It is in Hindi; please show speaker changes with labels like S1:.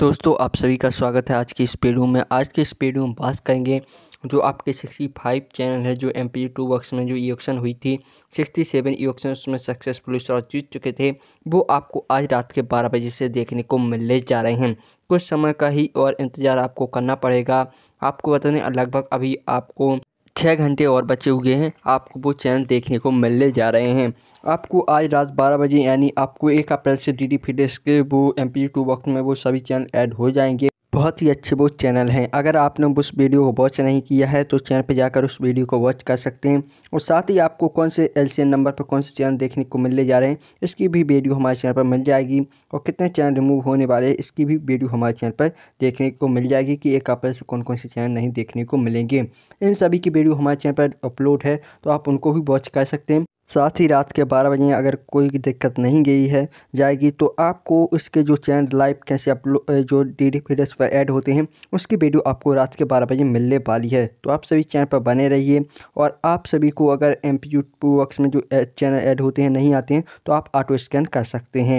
S1: दोस्तों आप सभी का स्वागत है आज के इस वीडियो में आज के इस वीडियो में बात करेंगे जो आपके 65 चैनल है जो एम पी टू वर्क्स में जो इलेक्शन हुई थी 67 सेवन इलेक्शन उसमें सक्सेसफुल शॉर्ट जीत चुके थे वो आपको आज रात के 12 बजे से देखने को मिलने जा रहे हैं कुछ समय का ही और इंतज़ार आपको करना पड़ेगा आपको बता दें लगभग अभी आपको छः घंटे और बचे हुए हैं आपको वो चैनल देखने को मिलने जा रहे हैं
S2: आपको आज रात बारह बजे यानी आपको एक अप्रैल से डी डी के वो एम पी टू वक्त में वो सभी चैनल ऐड हो जाएंगे बहुत ही अच्छे वो चैनल हैं अगर आपने उस वीडियो को वॉच नहीं किया है तो चैनल पर जाकर उस वीडियो को वॉच कर सकते हैं और साथ ही आपको कौन से एल नंबर पर कौन से चैनल देखने को मिलने जा रहे हैं इसकी भी वीडियो हमारे चैनल पर मिल जाएगी और कितने चैनल रिमूव होने वाले हैं इसकी भी वीडियो हमारे चैनल पर देखने को मिल जाएगी कि एक अप्रैल से कौन कौन से चैनल नहीं देखने को मिलेंगे इन सभी की वीडियो हमारे चैनल पर अपलोड है तो आप उनको भी वॉच कर सकते हैं साथ ही रात के बारह बजे अगर कोई दिक्कत नहीं गई है जाएगी तो आपको उसके जो चैनल लाइव कैसे अपलोड जो डी डी वीडियोस पर ऐड होते हैं उसकी वीडियो आपको रात के बारह बजे मिलने वाली है तो आप सभी चैनल पर बने रहिए और आप सभी को अगर एम पी यू में जो चैनल ऐड होते हैं नहीं आते हैं तो आप ऑटो स्कैन कर सकते हैं